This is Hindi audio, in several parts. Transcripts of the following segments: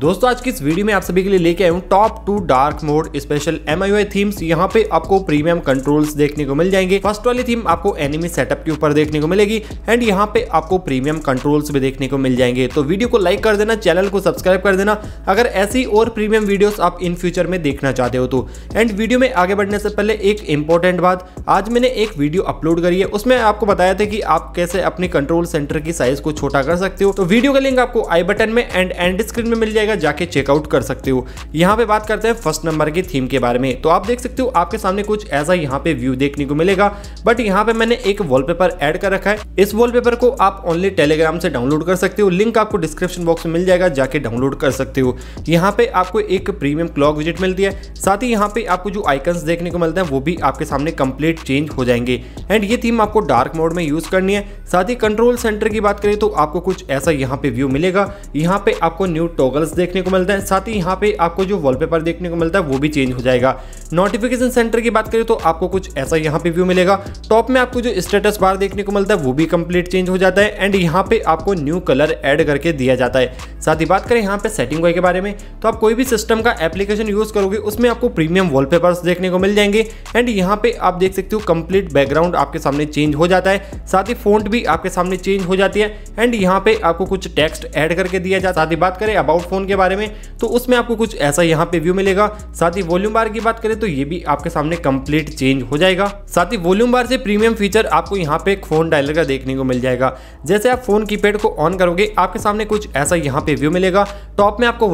दोस्तों आज की इस वीडियो में आप सभी के लिए लेके आया हूँ top two dark mode special M I themes यहाँ पे आपको प्रीमियम कंट्रोल्स देखने को मिल जाएंगे फर्स्ट वाली थीम आपको एनिमी सेटअप के ऊपर देखने को मिलेगी एंड यहाँ पे आपको प्रीमियम कंट्रोल्स भी देखने को मिल जाएंगे तो वीडियो को लाइक कर देना चैनल को सब्सक्राइब कर देना अगर ऐसी और प्रीमियम वीडियोज आप इन फ्यूचर में देखना चाहते हो तो एंड वीडियो में आगे बढ़ने से पहले एक इंपॉर्टेंट बात आज मैंने एक वीडियो अपलोड करी है उसमें आपको बताया था कि आप कैसे अपने कंट्रोल सेंटर की साइज को छोटा कर सकते हो तो वीडियो का लिंक आपको आई बटन में एंड एंड स्क्रीन में मिल जाएगा जगह जाके चेकआउट कर सकते हो यहाँ पे बात करते हैं फर्स्ट नंबर की थीम के बारे में तो आप देख सकते हो आपके सामने कुछ ऐसा यहाँ पे व्यू देखने को मिलेगा बट यहाँ पे मैंने एक वॉलपेपर ऐड कर रखा है इस वॉलपेपर को आप ओनली टेलीग्राम से डाउनलोड कर सकते हो लिंक आपको डिस्क्रिप्शन बॉक्स में मिल जाएगा जाके डाउनलोड कर सकते हो यहाँ पे आपको एक प्रीमियम क्लॉक विजिट मिलती है साथ ही यहाँ पे आपको जो आइकन्स देखने को मिलते हैं वो भी आपके सामने कंप्लीट चेंज हो जाएंगे एंड ये थीम आपको डार्क मोड में यूज करनी है साथ ही कंट्रोल सेंटर की बात करें तो आपको कुछ ऐसा यहाँ पे व्यू मिलेगा यहाँ पे आपको न्यू टॉगल्स देखने को मिलता है साथ ही यहाँ पे आपको जो वॉलपेपर देखने को मिलता है वो भी चेंज हो जाएगा नोटिफिकेशन सेंटर की बात करें तो आपको कुछ ऐसा यहाँ पे व्यू मिलेगा टॉप में आपको जो स्टेटस बार देखने को मिलता है वो भी कंप्लीट चेंज हो जाता है एंड यहाँ पे आपको न्यू कलर एड करके दिया जाता है साथ ही बात करें यहाँ पे सेटिंग के बारे में तो आप कोई भी सिस्टम का एप्लीकेशन यूज करोगे उसमें आपको प्रीमियम वॉलपेपर्स देखने को मिल जाएंगे एंड यहाँ पे आप देख सकते हो कंप्लीट बैकग्राउंड आपके सामने चेंज हो जाता है साथ ही फोन भी आपके सामने चेंज हो जाती है एंड यहाँ पे आपको कुछ टेक्स्ट ऐड करके दिया जाता है साथ ही बात करें अबाउट फोन के बारे में तो उसमें आपको कुछ ऐसा यहाँ पे व्यू मिलेगा साथ ही वॉल्यूम बार की बात करें तो ये भी आपके सामने कंप्लीट चेंज हो जाएगा साथ ही वॉल्यूम बार से प्रीमियम फीचर आपको यहाँ पे फोन डायलर का देखने को मिल जाएगा जैसे आप फोन की को ऑन करोगे आपके सामने कुछ ऐसा यहाँ पे व्यू मिलेगा टॉप में आपको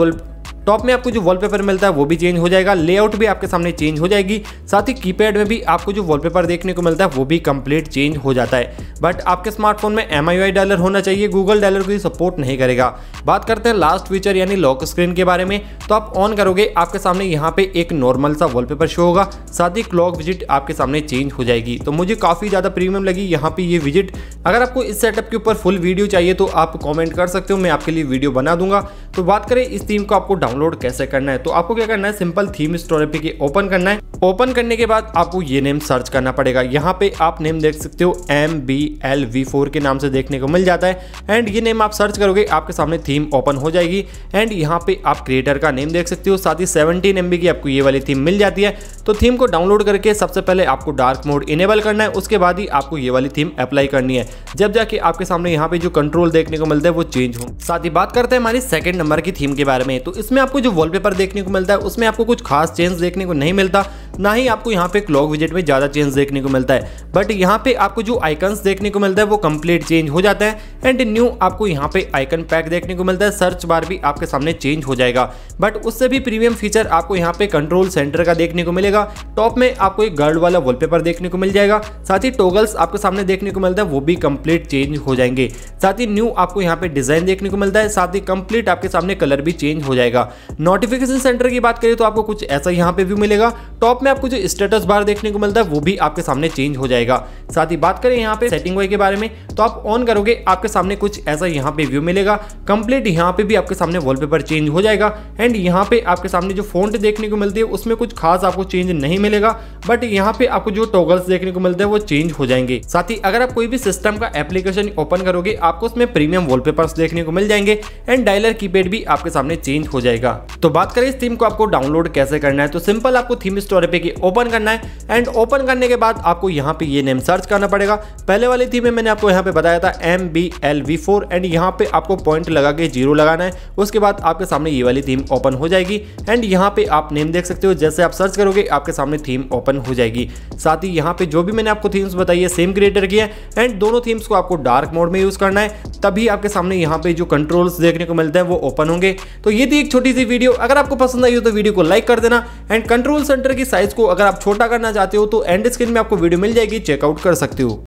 टॉप में आपको जो वॉलपेपर मिलता है वो भी चेंज हो जाएगा लेआउट भी आपके सामने चेंज हो जाएगी साथ ही कीपैड में भी आपको जो वॉलपेपर देखने को मिलता है वो भी कंप्लीट चेंज हो जाता है बट आपके स्मार्टफोन में एम आई डायलर होना चाहिए गूगल डायलर को सपोर्ट नहीं करेगा बात करते हैं लास्ट फीचर यानी लॉक स्क्रीन के बारे में तो आप ऑन करोगे आपके सामने यहाँ पे एक नॉर्मल सा वॉलपेपर शो होगा साथ ही क्लॉक विजिट आपके सामने चेंज हो जाएगी तो मुझे काफ़ी ज़्यादा प्रीमियम लगी यहाँ पर ये विजिट अगर आपको इस सेटअप के ऊपर फुल वीडियो चाहिए तो आप कॉमेंट कर सकते हो मैं आपके लिए वीडियो बना दूंगा तो बात करें इस थीम को आपको डाउनलोड कैसे करना है तो आपको क्या करना है सिंपल थीम स्टोर पे ओपन करना है ओपन करने के बाद आपको ये नेम सर्च करना पड़ेगा यहाँ पे आप नेम देख सकते हो M B L V four के नाम से देखने को मिल जाता है एंड ये नेम आप सर्च करोगे आपके सामने थीम ओपन हो जाएगी एंड यहाँ पे आप क्रिएटर का नेम देख सकते हो साथ ही सेवनटीन एम की आपको ये वाली थीम मिल जाती है तो थीम को डाउनलोड करके सबसे पहले आपको डार्क मोड इनेबल करना है उसके बाद ही आपको ये वाली थीम अप्लाई करनी है जब जाके आपके सामने यहाँ पे जो कंट्रोल देखने को मिलता है वो चेंज हो साथ ही बात करते हैं हमारी सेकेंड नंबर की थीम के बारे में तो इसमें आपको जो वॉलपेपर देखने को मिलता है उसमें आपको कुछ खास चेंज देखने को नहीं मिलता ना ही आपको यहाँ पे क्लॉक विजेट में ज़्यादा चेंज देखने को मिलता है बट यहाँ पे आपको जो आइकन्स देखने को मिलता है वो कंप्लीट चेंज हो जाता है एंड न्यू आपको यहाँ पे आइकन पैक देखने को मिलता है सर्च बार भी आपके सामने चेंज हो जाएगा बट उससे भी प्रीमियम फीचर आपको यहाँ पे कंट्रोल सेंटर का देखने को मिलेगा टॉप में आपको एक गर्ड वाला वॉलपेपर देखने को मिल जाएगा साथ ही टोगल्स आपके सामने देखने को मिलता है वो भी कंप्लीट चेंज हो जाएंगे साथ ही न्यू आपको यहाँ पे डिजाइन देखने को मिलता है साथ ही कंप्लीट आपके सामने कलर भी चेंज हो जाएगा नोटिफिकेशन सेंटर की बात करें तो आपको कुछ ऐसा यहाँ पे व्यू मिलेगा टॉप में आपको जो स्टेटस बार देखने को मिलता है वो भी आपके सामने चेंज हो जाएगा साथ ही बात करें यहाँ पे सेटिंग वाई के बारे में तो आप ऑन करोगे आपके सामने कुछ ऐसा यहाँ पे व्यू मिलेगा कंप्लीट यहाँ पे भी आपके सामने वॉलपेपर चेंज हो जाएगा एंड यहाँ पे आपके सामने जो फोन्ट देखने को मिलती है उसमें कुछ खास आपको चेंज नहीं मिलेगा बट यहाँ पे आपको जो टोगल्स देखने को मिलते हैं वो चेंज हो जाएंगे साथ ही अगर आप कोई भी सिस्टम का एप्लीकेशन ओपन करोगे आपको उसमें प्रीमियम वॉलपेपर्स देखने को मिल जाएंगे एंड डायलर की भी आपके सामने चेंज हो जाएगा तो बात करें इस थीम को आपको डाउनलोड कैसे करना है तो सिंपल आपको थीम स्टोर पे कि ओपन करना है एंड ओपन करने के बाद आपको यहाँ पे ये नेम सर्च करना पड़ेगा पहले वाली थी में मैंने आपको यहाँ पे बताया था M B L V four and यहाँ पे आपको पॉइंट लगा के जीरो लगाना है उसके बाद आपके सामने ये वाली थीम ओपन हो जाएगी एंड यहाँ पे आप नेम देख सकते हो जैसे आप सर्च करोगे आपके सामने थीम ओपन हो जाएगी साथ ही यहाँ पे जो भी मैंने आपको थीम्स बताई है सेम क्रिएटर की है एंड दोनों थीम्स को आपको डार्क मोड में यूज़ करना है तभी आपके सामने यहाँ पे जो कंट्रोल्स देखने को मिलते हैं वो ओपन होंगे तो ये थी एक छोटी सी वीडियो अगर आपको पसंद आई हो तो वीडियो को लाइक कर देना एंड कंट्रोल सेंटर की साइज साइज को अगर आप छोटा करना चाहते हो तो एंड स्क्रीन में आपको वीडियो मिल जाएगी चेकआउट कर सकते हो